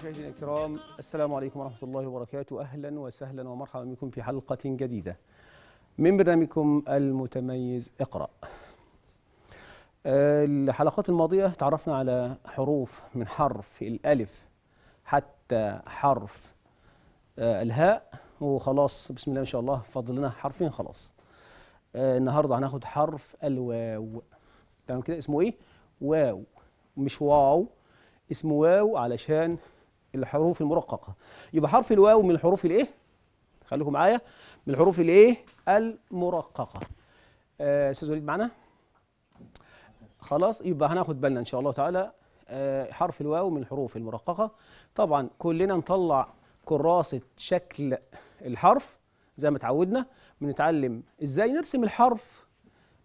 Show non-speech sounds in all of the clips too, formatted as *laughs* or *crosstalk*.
مشاهدينا الكرام السلام عليكم ورحمه الله وبركاته اهلا وسهلا ومرحبا بكم في حلقه جديده من برنامجكم المتميز اقرا آه، الحلقات الماضيه تعرفنا على حروف من حرف الالف حتى حرف آه، الهاء وخلاص بسم الله ما شاء الله فاضل لنا حرفين خلاص آه، النهارده هناخد حرف الواو تمام كده اسمه ايه واو مش واو اسمه واو علشان الحروف المرققة يبقى حرف الواو من الحروف الايه خليكم معايا من الحروف الايه المرققة آه، استاذ آه وليد معانا خلاص يبقى هناخد بالنا ان شاء الله تعالى آه حرف الواو من الحروف المرققة طبعا كلنا نطلع كراسة شكل الحرف زي ما اتعودنا بنتعلم ازاي نرسم الحرف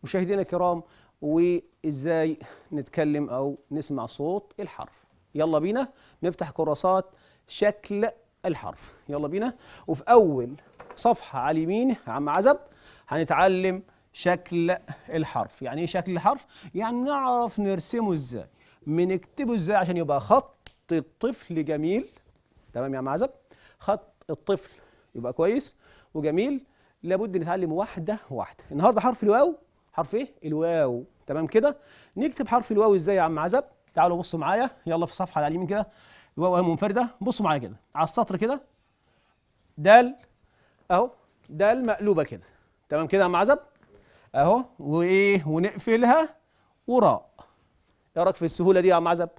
مشاهدينا الكرام وازاي نتكلم او نسمع صوت الحرف يلا بينا نفتح كراسات شكل الحرف يلا بينا وفي أول صفحة على اليمين يا عم عزب هنتعلم شكل الحرف يعني ايه شكل الحرف؟ يعني نعرف نرسمه ازاي بنكتبه ازاي عشان يبقى خط الطفل جميل تمام يا عم عزب خط الطفل يبقى كويس وجميل لابد نتعلم واحده واحده النهارده حرف الواو حرف ايه الواو تمام كده نكتب حرف الواو ازاي يا عم عزب تعالوا بصوا معايا يلا في الصفحه على اليمين كده وهي منفرده بصوا معايا كده على السطر كده دال اهو د مقلوبه كده تمام كده يا عم عزب اهو وايه ونقفلها وراء ايه رايك في السهوله دي يا عم عزب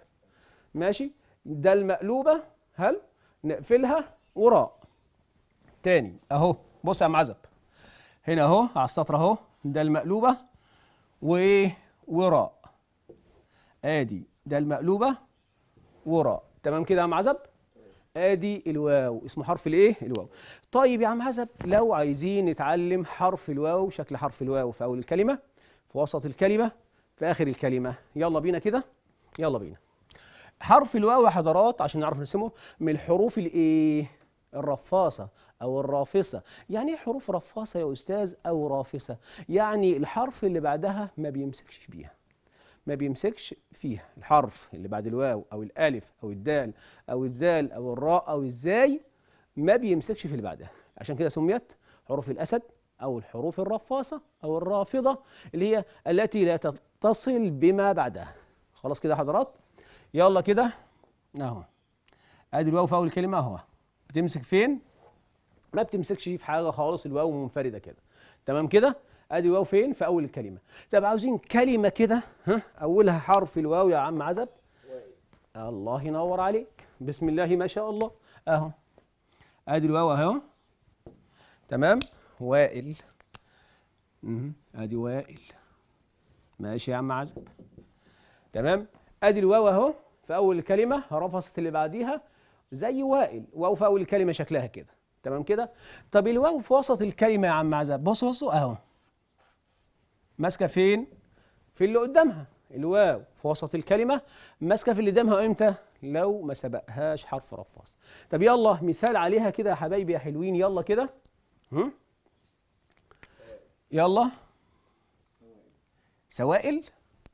ماشي د مقلوبه هل نقفلها وراء تاني اهو بص يا عم عزب هنا اهو على السطر اهو د مقلوبه وايه وراء ادي ده المقلوبة وراء تمام كده يا عم عزب ادي الواو اسمه حرف الايه الواو طيب يا عم عزب لو عايزين نتعلم حرف الواو شكل حرف الواو في اول الكلمة في وسط الكلمة في اخر الكلمة يلا بينا كده يلا بينا حرف الواو يا حضرات عشان نعرف نرسمه من الحروف الايه الرفاصة أو الرافصة يعني إيه حروف رفاصة يا أستاذ أو رافصة؟ يعني الحرف اللي بعدها ما بيمسكش بيها ما بيمسكش فيها الحرف اللي بعد الواو او الالف او الدال او الذال او الراء او الزاي ما بيمسكش في اللي بعدها عشان كده سميت حروف الاسد او الحروف الرفاصه او الرافضه اللي هي التي لا تتصل بما بعدها خلاص كده حضرات يلا كده اهو نعم. ادي الواو في اول كلمه اهو بتمسك فين ما بتمسكش في حاجه خالص الواو منفرده كده تمام كده ادي واو فين في اول الكلمه طب عاوزين كلمه كده ها اولها حرف الواو يا عم عزب الله ينور عليك بسم الله ما شاء الله اهو ادي الواو اهو تمام وائل ادي وائل ماشي يا عم عزب تمام ادي الواو اهو في اول الكلمه رفصت اللي بعديها زي وائل واو في اول الكلمه شكلها كده تمام كده طب الواو في وسط الكلمه يا عم عزب بص بصوا اهو ماسكه فين في اللي قدامها الواو في وسط الكلمه ماسكه في اللي قدامها امتى لو ما سبقهاش حرف رفاص طب يلا مثال عليها كده يا حبايبي يا حلوين يلا كده يلا سوائل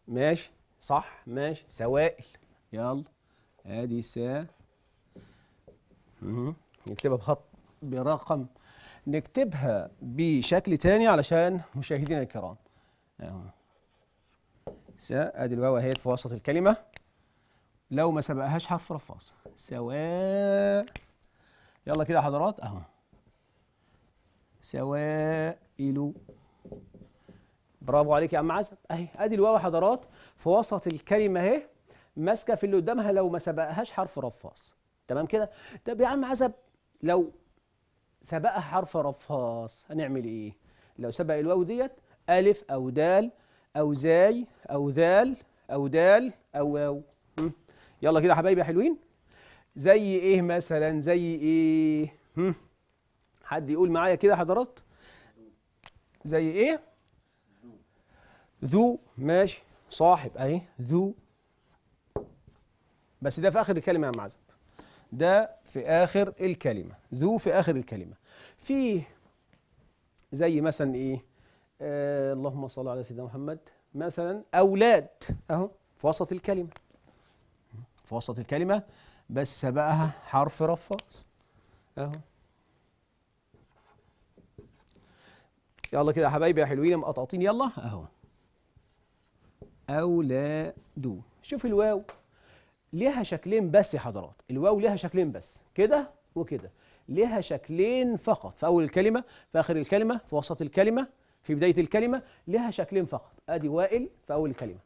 ماشي صح ماشي سوائل يلا ادي سا نكتبها بخط برقم نكتبها بشكل تاني علشان مشاهدينا الكرام اهو س ادي الواو اهي في وسط الكلمه لو ما سبقهاش حرف رفاص سواء يلا كده يا حضرات اهو سوائل برافو عليك يا عم عزب اهي ادي الواو حضرات في وسط الكلمه اهي ماسكه في اللي قدامها لو ما سبقهاش حرف رفاص تمام كده طب يا عم عزب لو سبقها حرف رفاص هنعمل ايه لو سبق الواو ديت ألف أو دال أو زاي أو ذال أو دال أو واو يلا كده حبايبي حلوين زي إيه مثلا زي إيه حد يقول معايا كده حضرات زي إيه ذو ماشي صاحب أهي ذو بس ده في آخر الكلمة يا معزب ده في آخر الكلمة ذو في آخر الكلمة في زي مثلا إيه آه، اللهم صل على سيدنا محمد مثلا أولاد أهو في وسط الكلمة في وسط الكلمة بس سبقها حرف رفاص أهو يلا كده يا حبايبي يا حلوين مقطعطين يلا أهو اولاد شوف الواو ليها شكلين بس يا حضرات الواو ليها شكلين بس كده وكده ليها شكلين فقط في أول الكلمة في آخر الكلمة في وسط الكلمة في بداية الكلمة لها شكلين فقط أدي وائل في أول الكلمة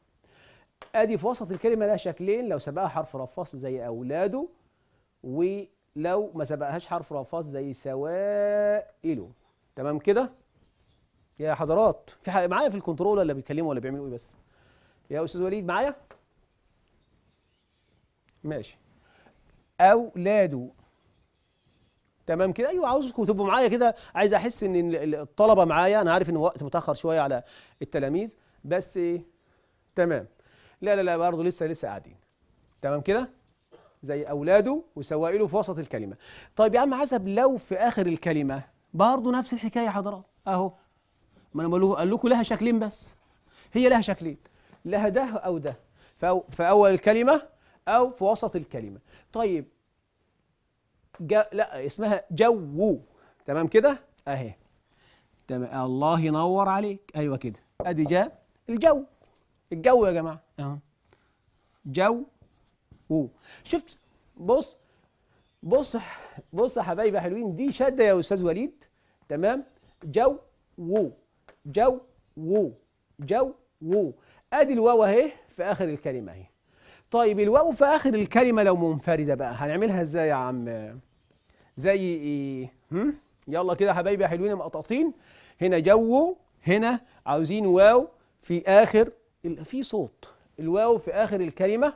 أدي في وسط الكلمة لها شكلين لو سبقها حرف رفاص زي أولاده ولو ما سبقهاش حرف رفاص زي سوائله تمام كده يا حضرات في حق معايا في الكنترول ولا بيتكلموا ولا بيعملوا ايه بس يا استاذ وليد معايا ماشي اولاده تمام كده ايوه عاوزكم تبقوا معايا كده عايز احس ان الطلبه معايا انا عارف ان وقت متاخر شويه على التلاميذ بس ايه تمام لا لا لا برضه لسه لسه قاعدين تمام كده زي اولاده وسوائله في وسط الكلمه طيب يا عم حسب لو في اخر الكلمه برضه نفس الحكايه حضرات اهو ما انا بقول لكم لها شكلين بس هي لها شكلين لها ده او ده في اول الكلمه او في وسط الكلمه طيب لا اسمها جو تمام كده اهي تمام الله ينور عليك ايوه كده ادي جا الجو الجو يا جماعه اه جو و شفت بص بص بص يا حبايبي حلوين دي شده يا استاذ وليد تمام جو و جو و جو و ادي الواو اهي في اخر الكلمه اهي طيب الواو في آخر الكلمة لو منفردة بقى هنعملها إزاي يا عم زي إيه هم؟ يلا كده حبايبي يا حلوين مقططين هنا جو هنا عاوزين واو في آخر في صوت الواو في آخر الكلمة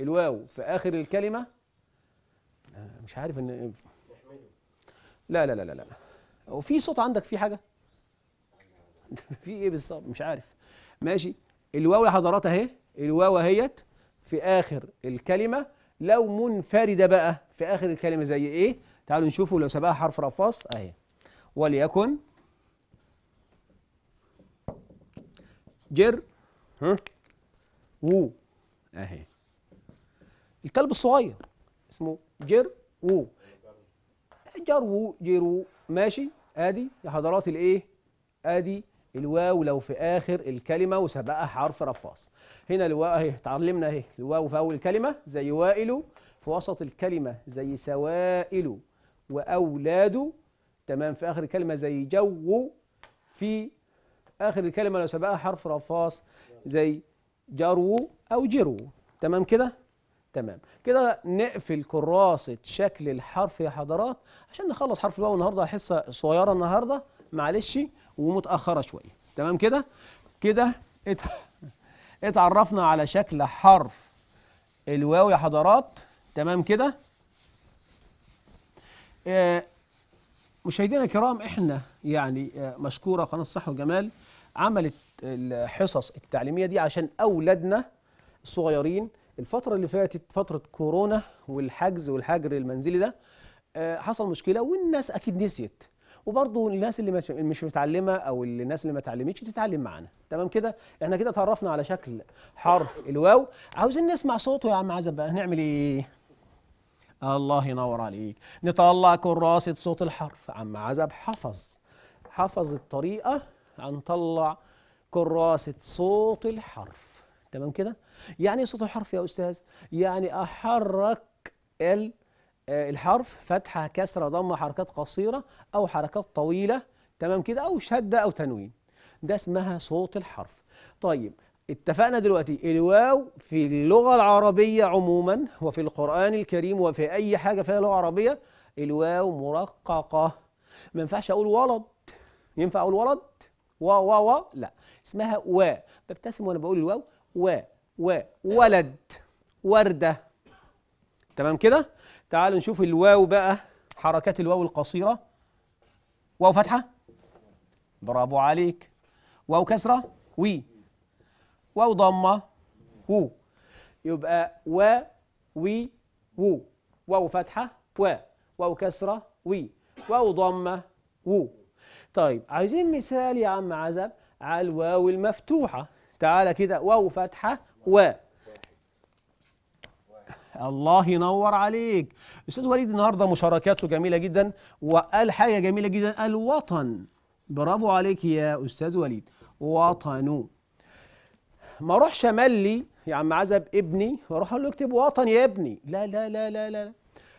الواو في آخر الكلمة آه، مش عارف إن لا لا لا لا لا هو في صوت عندك في حاجة *laughs* في إيه بالظبط مش عارف ماشي الواو يا حضرات أهي الواو اهيت في آخر الكلمة لو منفردة بقى في آخر الكلمة زي إيه؟ تعالوا نشوفوا لو سبقها حرف رفاص أهي وليكن جر ها وو أهي الكلب الصغير اسمه جر وو جر وو جر وو ماشي ادي يا حضرات الايه ادي الواو لو في آخر الكلمة وسبقها حرف رفع هنا الواو اهي اتعلمنا اهي الواو في أول الكلمة زي وائل في وسط الكلمة زي سوائل وأولاد تمام في آخر الكلمة زي جو في آخر الكلمة لو سبقها حرف رفاص زي جرو أو جرو تمام كده؟ تمام كده نقفل كراسة شكل الحرف يا حضرات عشان نخلص حرف الواو النهاردة حصة صغيرة النهاردة معلش ومتأخرة شوية تمام كده كده اتعرفنا على شكل حرف الواو يا حضرات تمام كده آه، مشاهدينا الكرام احنا يعني آه، مشكورة قناة الصحة والجمال عملت الحصص التعليمية دي عشان أولادنا الصغيرين الفترة اللي فاتت فترة كورونا والحجز والحجر المنزلي ده آه، حصل مشكلة والناس أكيد نسيت وبرضه الناس اللي مش متعلمه او الناس اللي ما اتعلمتش تتعلم معانا تمام كده احنا كده اتعرفنا على شكل حرف الواو عاوزين نسمع صوته يا عم عزب بقى هنعمل ايه الله ينور عليك نطلع كراسه صوت الحرف عم عزب حفظ حفظ الطريقه هنطلع كراسه صوت الحرف تمام كده يعني إيه صوت الحرف يا استاذ يعني احرك ال آه، الحرف فتحة كسرة ضمة حركات قصيرة أو حركات طويلة تمام كده أو شدة أو تنوين ده اسمها صوت الحرف طيب اتفقنا دلوقتي الواو في اللغة العربية عموما وفي القرآن الكريم وفي أي حاجة فيها لغة عربية الواو مرققة ما ينفعش أقول ولد ينفع أقول ولد و و و لا اسمها و ببتسم وأنا بقول الواو وا و ولد وردة تمام كده تعالوا نشوف الواو بقى حركات الواو القصيرة واو فتحة برافو عليك واو كسرة وي واو ضمة و يبقى و وي وو واو فتحة و واو كسرة وي واو ضمة و طيب عايزين مثال يا عم عزب على الواو المفتوحة تعالى كده واو فتحة و الله ينور عليك استاذ وليد النهارده مشاركاته جميله جدا وقال حاجه جميله جدا قال وطن برافو عليك يا استاذ وليد وطنه ما اروحش املي يا عم عزب ابني واروح اقول له اكتب وطن يا ابني لا لا لا لا لا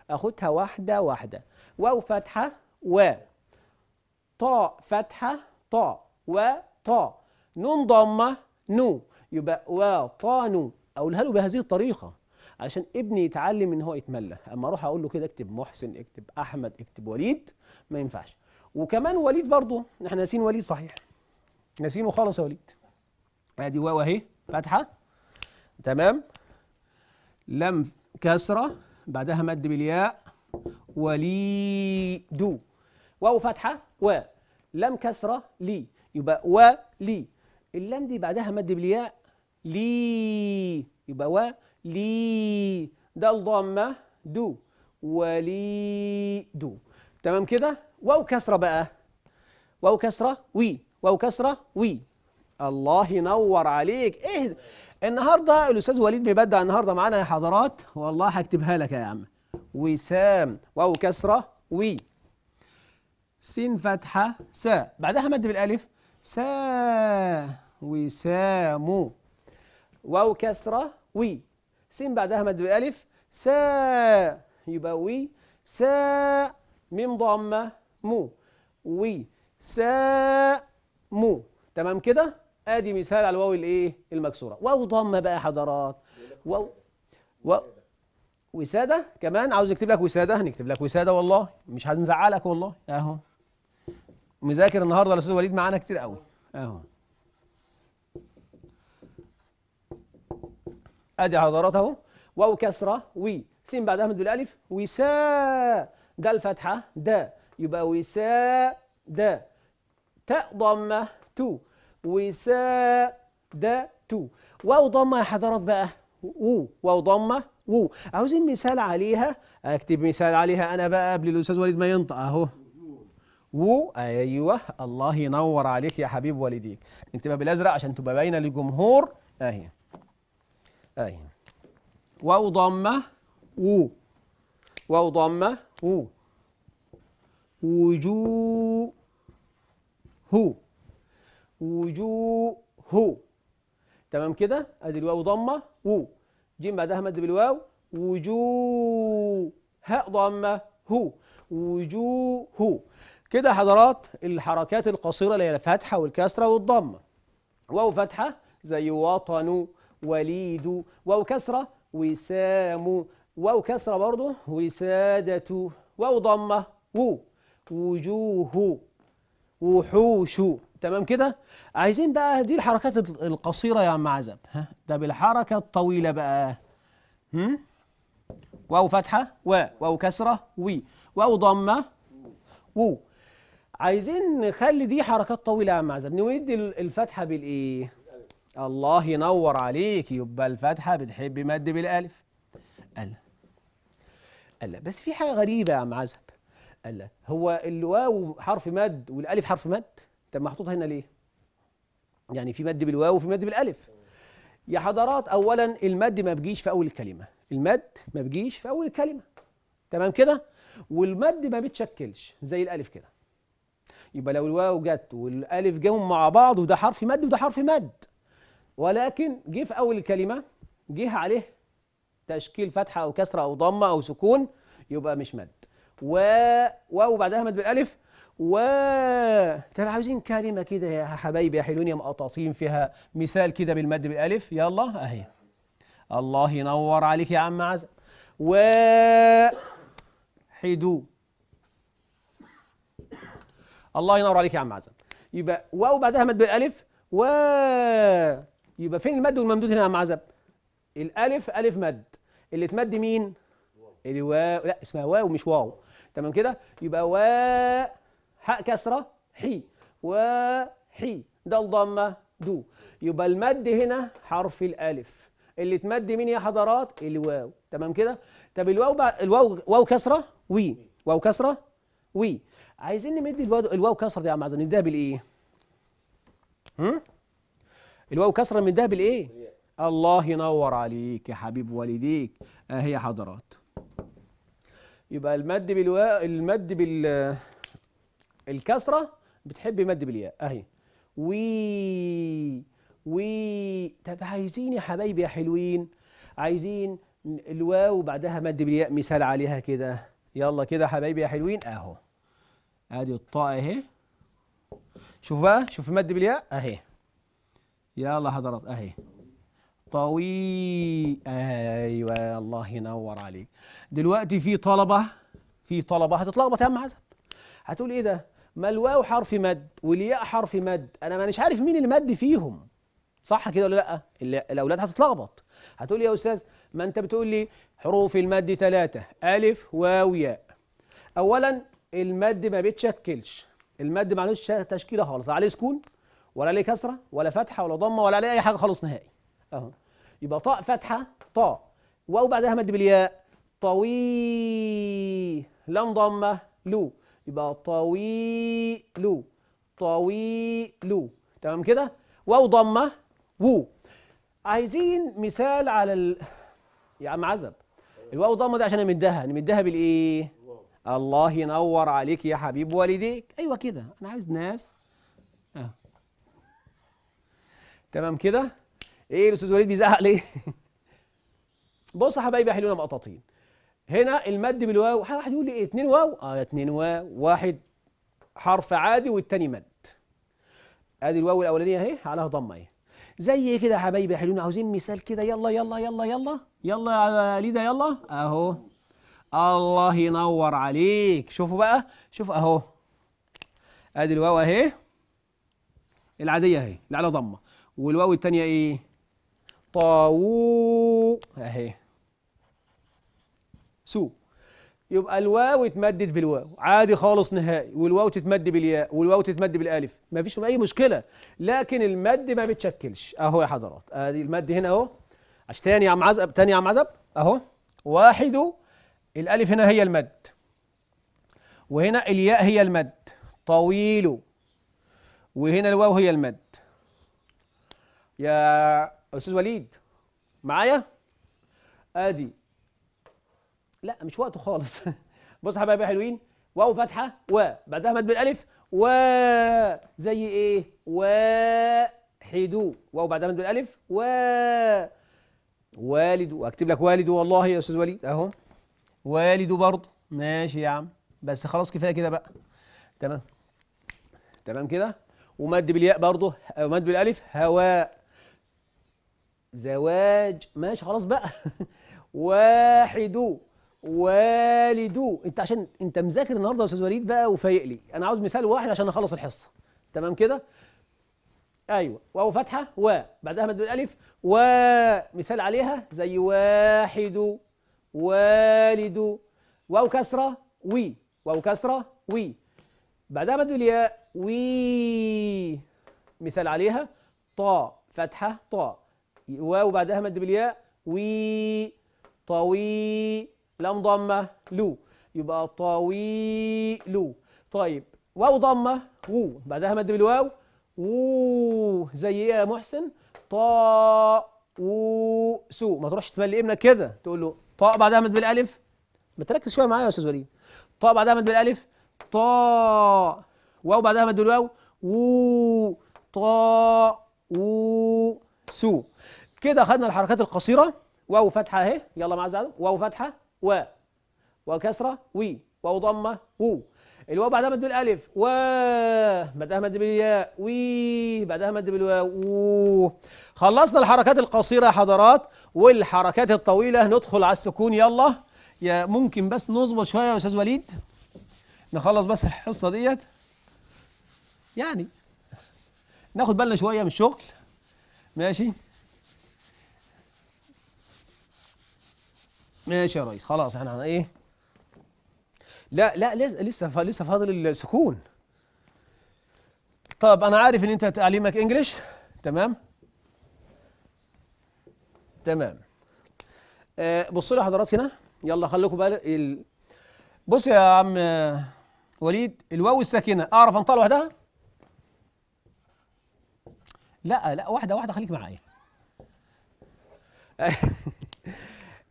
اخدها واحده واحده واو فتحه و طاء فتحه طاء طاء نون ضمه نو يبقى وطن اقولها له بهذه الطريقه علشان ابني يتعلم ان هو يتملى اما اروح اقول له كده اكتب محسن اكتب احمد اكتب وليد ما ينفعش وكمان وليد برضه احنا ناسين وليد صحيح ناسينه خالص يا وليد ادي واو اهي فتحه تمام لم كسره بعدها مد بالياء وليد واو فتحه و لم كسره لي يبقى ولي اللام دي بعدها مد بالياء لي يبقى ولي لي ده الضمة دو ولي دو تمام كده واو كسرة بقى واو كسرة وي واو كسرة وي الله ينور عليك ايه النهارده الاستاذ وليد بيبدع النهارده معانا يا حضرات والله هكتبها لك يا عم وسام واو كسره وي سين فتحه سا بعدها مد بالالف سا وسامو واو كسره وي س بعدها مد ألف سا يبقى وي سا ميم ضمة مو وي سا مو تمام كده ادي مثال على الواو الايه المكسوره واو ضمه بقى حضرات واو و... وساده كمان عاوز اكتب لك وساده هنكتب لك وساده والله مش هنزعلك والله اهو مذاكر النهارده الاستاذ وليد معانا كتير قوي اهو ادي عضلات اهو واو كسره وي سين بعدها مد بالالف وساء ده الفتحه ده يبقى وساء ده تاء ضمه تو وساء ده تو واو ضمه يا حضرات بقى و واو ضمه و عاوزين مثال عليها اكتب مثال عليها انا بقى قبل الاستاذ وليد ما ينطق اهو و ايوه الله ينور عليك يا حبيب والديك نكتبها بالازرق عشان تبقى باينه للجمهور اهي أي واو ضمة و واو ضمة و وجوه وجوه تمام كده ادي الواو ضمه و جيم بعدها مد بالواو وجوه هاء ضمه هو وجوه كده حضرات الحركات القصيره اللي هي الفتحه والكسره والضمه واو فتحه زي وطن وليد واو كسرة وسام واو كسرة برضه وسادة واو ضمة و وجوه وحوش تمام كده عايزين بقى دي الحركات القصيرة يا عم عزب ها طب الحركة الطويلة بقى هم؟ واو فتحة و واو كسرة وي واو ضمة و عايزين نخلي دي حركات طويلة يا عم عزب نودي الفتحة بالإيه الله ينور عليك يبقى الفاتحة بتحب مد بالألف قال قال بس في حاجة غريبة يا عم عزب قال هو الواو حرف مد والألف حرف مد طب محطوط هنا ليه؟ يعني في مد بالواو وفي مد بالألف يا حضرات أولا المد ما بيجيش في أول الكلمة المد ما بيجيش في أول الكلمة تمام كده؟ والمد ما بتشكلش زي الألف كده يبقى لو الواو جت والألف جم مع بعض وده حرف مد وده حرف مد ولكن جه في أول الكلمة جه عليه تشكيل فتحة أو كسرة أو ضمة أو سكون يبقى مش مد و واو بعدها مد بالألف و طب عاوزين كلمة كده يا حبايبي يا حلوين يا مقطاطين فيها مثال كده بالمد بالألف يلا أهي الله ينور عليك يا عم عزب و حدو الله ينور عليك يا عم عزب يبقى واو بعدها مد بالالف و يبقى فين المد والممدود هنا يا معزب؟ الالف الف مد اللي تمد مين الواو لا اسمها واو مش واو تمام كده يبقى وا حاء كسره حي حي ده الضمه دو يبقى المد هنا حرف الالف اللي تمد مين يا حضرات الواو تمام كده طب الواو بقى الواو واو كسره وي واو كسره وي عايزين نمد الواو الواو كسره دي يا عم نديها بالايه هم الواو كسرة من ده بالايه الله ينور عليك يا حبيب والديك اهي آه، حضرات يبقى المد بالواو المد بال الكسرة بتحب المد بالياء اهي وي وي طب عايزين يا حبايبي يا حلوين عايزين الواو بعدها مد بالياء مثال عليها كده يلا كده حبايبي يا حلوين اهو ادي الطاء اهي شوف بقى شوف المد بالياء اهي يلا حضرات اهي طوي ايوه الله ينور عليك دلوقتي في طلبه في طلبه هتتلخبط يا عم حسن هتقول ايه ده ما الواو حرف مد والياء حرف مد انا مانيش عارف مين اللي مد فيهم صح كده ولا لا الاولاد هتتلخبط هتقول إيه يا استاذ ما انت بتقول لي حروف المد ثلاثه الف واو ياء اولا المد ما بيتشكلش المد ما عليهوش تشكيله خالص عليه سكون ولا عليه كسره ولا فتحه ولا ضمه ولا عليه اي حاجه خالص نهائي اهو يبقى طاء فتحه طاء واو بعدها مد بالياء طوي لام ضمه لو يبقى طوي لو طوي لو تمام كده واو ضمه وو عايزين مثال على ال... يا عم عزب الواو ضمه ده عشان امدها نمدها بالايه الله ينور عليك يا حبيب والديك ايوه كده انا عايز ناس اه تمام كده ايه الاستاذ وليد بيزعق ليه *laughs* بص يا حبايبي يا مقططين هنا المد بالواو واحد يقول لي ايه اتنين واو اه اتنين واو واحد حرف عادي والتاني مد ادي الواو الاولانيه اهي عليها ضمه اهي زي كده يا حبايبي يا عاوزين مثال كده يلا يلا يلا يلا يلا يا ليدا يلا اهو الله ينور عليك شوفوا بقى شوف اهو ادي الواو اهي العاديه اهي اللي على ضمه والواو التانية ايه طاوو اهي سو يبقى الواو اتمدد بالواو عادي خالص نهائي والواو تتمد بالياء والواو تتمد بالالف مفيش اي مشكله لكن المد ما بتشكلش اهو يا حضرات ادي المد هنا اهو عشان تاني يا عم عزب تاني يا عم عزب اهو واحد الالف هنا هي المد وهنا الياء هي المد طويل وهنا الواو هي المد يا استاذ وليد معايا ادي لا مش وقته خالص *laughs* بص يا حبايبي حلوين واو فتحه و بعدها مد بالالف و زي ايه حدو واو بعدها مد بالالف و والد واكتب لك والد والله يا استاذ وليد اهو والد برضه ماشي يا عم بس خلاص كفايه كده بقى تمام تمام كده ومد بالياء برضه مد بالالف هواء زواج ماشي خلاص بقى *laughs* واحد والد انت عشان انت مذاكر النهارده يا استاذ وليد بقى وفايق لي انا عاوز مثال واحد عشان اخلص الحصه تمام كده ايوه واو فتحه و بعدها مد الالف ومثال عليها زي واحد والد واو كسره وي واو كسره وي بعدها مد الياء وي مثال عليها طا فتحه طا واو بعدها مد بالياء وي طوي لام ضمة لو يبقى طوي لو طيب واو ضمة و بعدها مد بالواو و زي ايه يا محسن طا و سو ما تروحش تملي ابنك كده تقول له طاء بعدها مد بالالف ما تركز شويه معايا يا استاذ وليد طاء بعدها مد بالالف طا واو بعدها مد بالواو و طا و سو كده خدنا الحركات القصيرة واو فتحة اهي يلا مع عزيزي واو فتحة و وكسرة وي واو ضمة و الواو بعدها مد بالالف و بعدها مد بالياء وي بعدها مد بالواو خلصنا الحركات القصيره يا حضرات والحركات الطويله ندخل على السكون يلا يا ممكن بس نظبط شويه يا استاذ وليد نخلص بس الحصه ديت يعني ناخد بالنا شويه من الشغل ماشي ماشي يا ريس خلاص احنا ايه لا لا لسه لسه فاضل السكون طب انا عارف ان انت تعليمك انجليش تمام تمام آه بصوا لي حضرات هنا يلا خليكم بقى ال... بص يا عم وليد الواو الساكنه اعرف انطق لوحدها لا لا واحده واحده خليك معايا *laughs*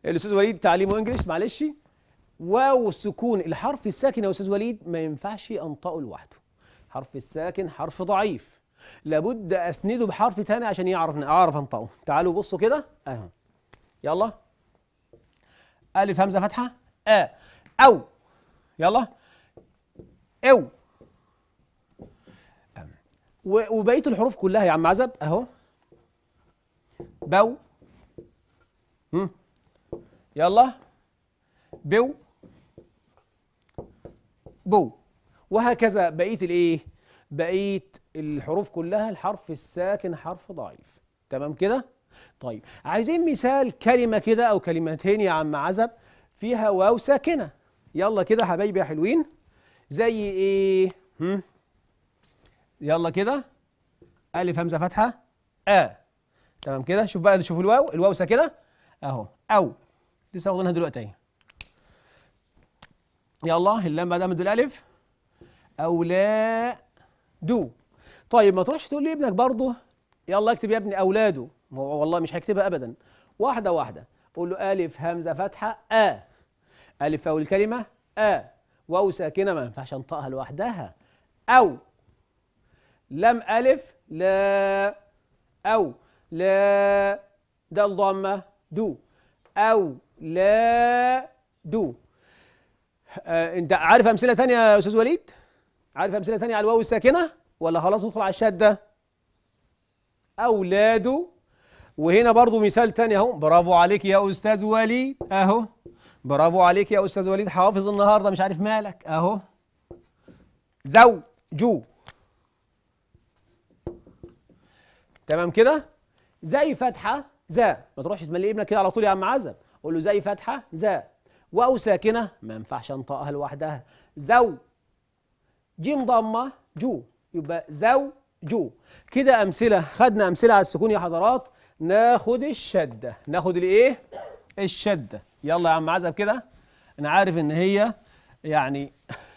الاستاذ وليد تعليمه انجلش معلش واو سكون الحرف الساكن يا استاذ وليد ما ينفعش انطقه لوحده حرف الساكن حرف ضعيف لابد اسنده بحرف ثاني عشان يعرف اعرف انطقه تعالوا بصوا كده اهو يلا الف همزه فتحه ا او يلا او وبقيه الحروف كلها يا عم عزب اهو بو هم يلا بو بو وهكذا بقيت الايه بقيت الحروف كلها الحرف الساكن حرف ضعيف تمام كده طيب عايزين مثال كلمة كده أو كلمتين يا عم عزب فيها واو ساكنة يلا كده حبايبي يا حلوين زي إيه هم؟ يلا كده ألف همزة فتحة آ آه. تمام كده شوف بقى شوف الواو الواو ساكنة أهو أو لسه واخدينها دلوقتي يا الله اللام بعدها مد الالف او لا دو طيب ما تروحش تقول لابنك برضه يلا اكتب يا ابني اولاده ما هو والله مش هيكتبها ابدا واحده واحده قول له الف همزه فتحه ا الف اول كلمه ا واو ساكنه ما ينفعش انطقها لوحدها او لم الف لا او لا دال ضمه دو أولاد آه أنت عارف أمثلة ثانية يا أستاذ وليد؟ عارف أمثلة ثانية على الواو الساكنة؟ ولا خلاص ندخل على الشادة؟ أولاد وهنا برضو مثال ثاني أهو برافو عليك يا أستاذ وليد أهو برافو عليك يا أستاذ وليد حافظ النهاردة مش عارف مالك أهو زوجو تمام كده زي فتحة ذا ما تروحش تملي ابنك كده على طول يا عم عزب قول له زي فاتحه ذا واو ساكنه ما ينفعش انطقها لوحدها زو جيم ضمه جو يبقى زو جو كده امثله خدنا امثله على السكون يا حضرات ناخد الشده ناخد الايه الشده يلا يا عم عزب كده انا عارف ان هي يعني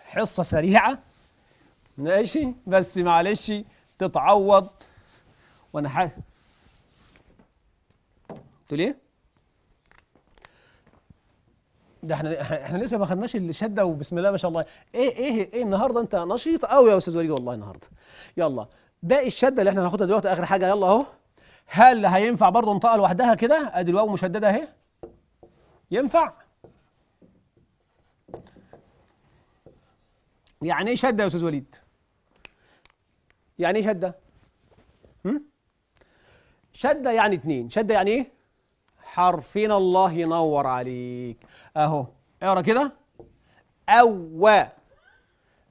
حصه سريعه ماشي بس معلش تتعوض وانا حاسس تقول ليه؟ ده احنا احنا لسه ما خدناش الشده وبسم الله ما شاء الله ايه ايه ايه النهارده انت نشيط قوي يا استاذ وليد والله النهارده يلا باقي الشده اللي احنا هناخدها دلوقتي اخر حاجه يلا اهو هل هينفع برضه انطقها لوحدها كده ادي الواو مشدده اهي ينفع يعني ايه شده يا استاذ وليد يعني ايه شده هم شده يعني اتنين شده يعني ايه حرفين الله ينور عليك اهو اقرا كده أو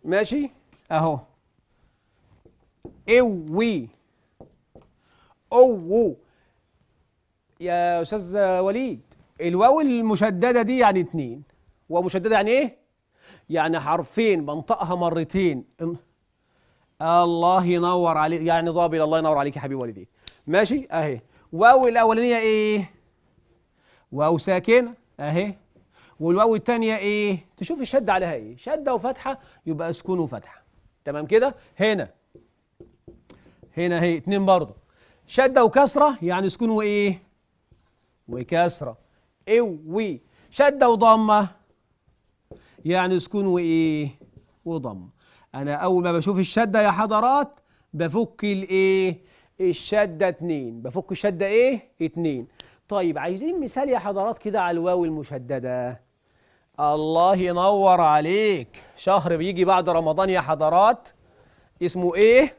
ماشي اهو اوي او يا استاذ وليد الواو المشدده دي يعني اتنين ومشدده يعني ايه يعني حرفين بنطقها مرتين الله ينور عليك يعني ضابط الله ينور عليك يا حبيب والدي ماشي اهي واو الاولانيه ايه واو ساكنه اهي والواو الثانيه ايه تشوف الشده عليها ايه شده وفتحه يبقى سكون وفتحه تمام كده هنا هنا اهي اتنين برضه شده وكسره يعني سكون وايه وكسره او إيه وي شده وضمه يعني سكون وايه وضمه انا اول ما بشوف الشده يا حضرات بفك الايه الشده اتنين بفك الشده ايه اتنين طيب عايزين مثال يا حضرات كده على الواو المشددة الله ينور عليك شهر بيجي بعد رمضان يا حضرات اسمه ايه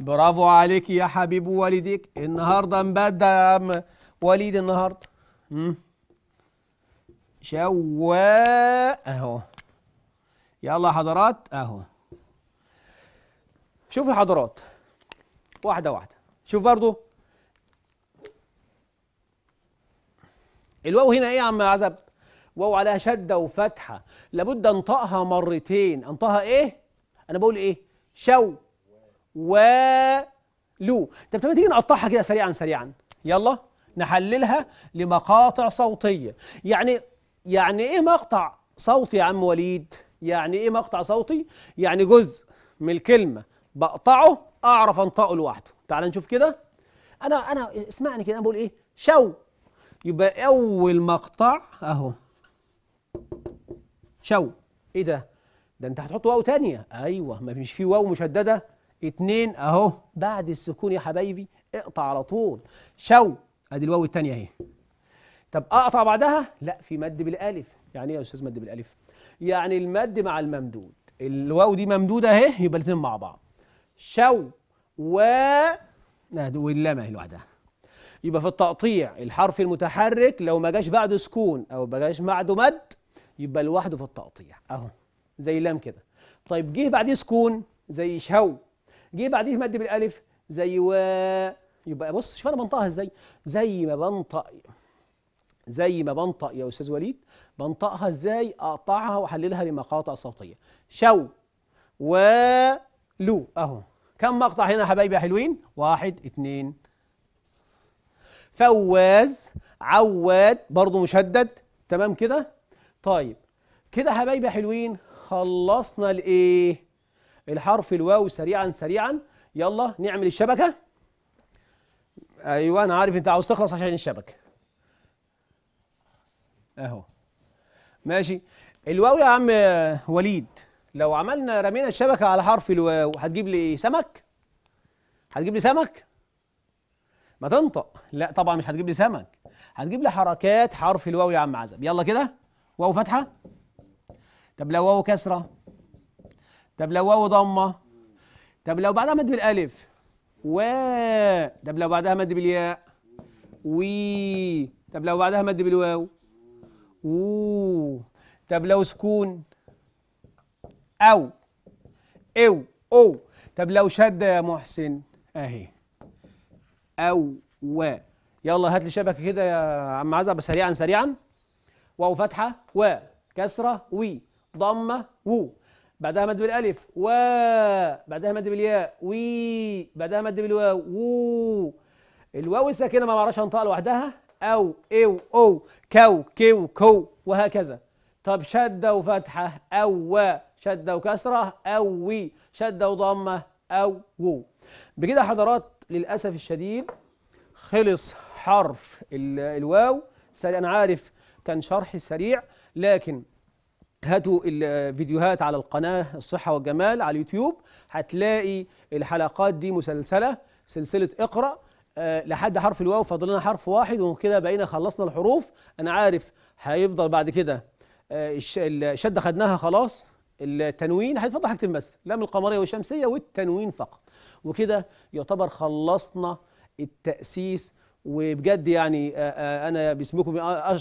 برافو عليك يا حبيب والديك النهارده مبدا يا عم وليد النهارده شواء اهو يلا يا حضرات اهو شوف يا حضرات واحده واحده شوف برضو الواو هنا ايه يا عم عزب واو عليها شده وفتحه لابد انطقها مرتين انطقها ايه انا بقول ايه شو و لو طب تيجي نقطعها كده سريعا سريعا يلا نحللها لمقاطع صوتيه يعني يعني ايه مقطع صوتي يا عم وليد يعني ايه مقطع صوتي يعني جزء من الكلمه بقطعه اعرف انطقه لوحده تعال نشوف كده انا انا اسمعني كده انا بقول ايه شو يبقى أول مقطع أهو شو إيه ده؟ ده أنت هتحط واو تانية أيوه ما مش في واو مشددة اتنين أهو بعد السكون يا حبايبي اقطع على طول شو أدي الواو التانية أهي طب أقطع بعدها؟ لا في مد بالألف يعني إيه يا أستاذ مد بالألف؟ يعني المد مع الممدود الواو دي ممدودة أهي يبقى الاتنين مع بعض شو و ده واللام أهي لوحدها يبقى في التقطيع الحرف المتحرك لو ما جاش بعده سكون او ما جاش بعده مد يبقى لوحده في التقطيع اهو زي لام كده طيب جه بعديه سكون زي شو جه بعديه مد بالالف زي و يبقى بص شوف انا بنطقها ازاي زي ما بنطق زي ما بنطق يا استاذ وليد بنطقها ازاي اقطعها واحللها لمقاطع صوتيه شو و لو اهو كم مقطع هنا يا حبايبي يا حلوين واحد اتنين فواز عواد برضه مشدد تمام كده طيب كده حبايبي حلوين خلصنا الايه الحرف الواو سريعا سريعا يلا نعمل الشبكه ايوه انا عارف انت عاوز تخلص عشان الشبكه اهو ماشي الواو يا عم وليد لو عملنا رمينا الشبكه على حرف الواو هتجيب لي سمك هتجيب لي سمك ما تنطق لا طبعا مش هتجيب لي سمك هتجيب لي حركات حرف الواو يا عم عزب يلا كده واو فتحه طب لو واو كسره طب لو واو ضمه طب لو بعدها مد بالالف و طب لو بعدها مد بالياء وي طب لو بعدها مد بالواو و طب لو سكون او او او طب لو شده يا محسن اهي أو و يلا هات لي شبكة كده يا عم عزب سريعا سريعا واو فتحة و كسرة وي ضمة و بعدها مد بالالف و بعدها مد بالياء و بعدها مد بالواو و الواو الساكنه ما بعرفش انطقها لوحدها او او او كو كو كو وهكذا طب شده وفتحه او و شده وكسره او وي شده وضمه او وو بكده يا حضرات للأسف الشديد خلص حرف الواو أنا عارف كان شرح سريع لكن هاتوا الفيديوهات على القناة الصحة والجمال على اليوتيوب هتلاقي الحلقات دي مسلسلة سلسلة اقرأ آه، لحد حرف الواو فاضل لنا حرف واحد وكده بقينا خلصنا الحروف أنا عارف هيفضل بعد كده آه، الشدة خدناها خلاص التنوين هيتفضل هكتب بس لام القمرية والشمسية والتنوين فقط وكده يعتبر خلصنا التأسيس وبجد يعني انا باسمكم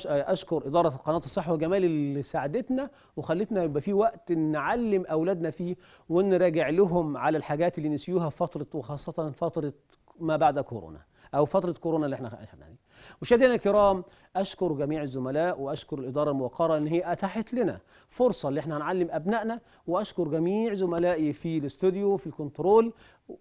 اشكر اداره قناه الصحه والجمال اللي ساعدتنا وخلتنا يبقى في وقت نعلم اولادنا فيه ونراجع لهم على الحاجات اللي نسيوها فتره وخاصه فتره ما بعد كورونا او فتره كورونا اللي احنا احنا يعني. مشاهدينا الكرام اشكر جميع الزملاء واشكر الاداره الموقره ان هي اتاحت لنا فرصه اللي احنا هنعلم ابنائنا واشكر جميع زملائي في الاستوديو في الكنترول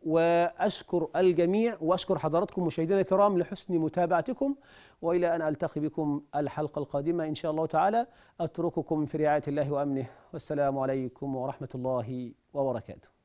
واشكر الجميع واشكر حضراتكم مشاهدينا الكرام لحسن متابعتكم والى ان التقي بكم الحلقه القادمه ان شاء الله تعالى اترككم في رعايه الله وامنه والسلام عليكم ورحمه الله وبركاته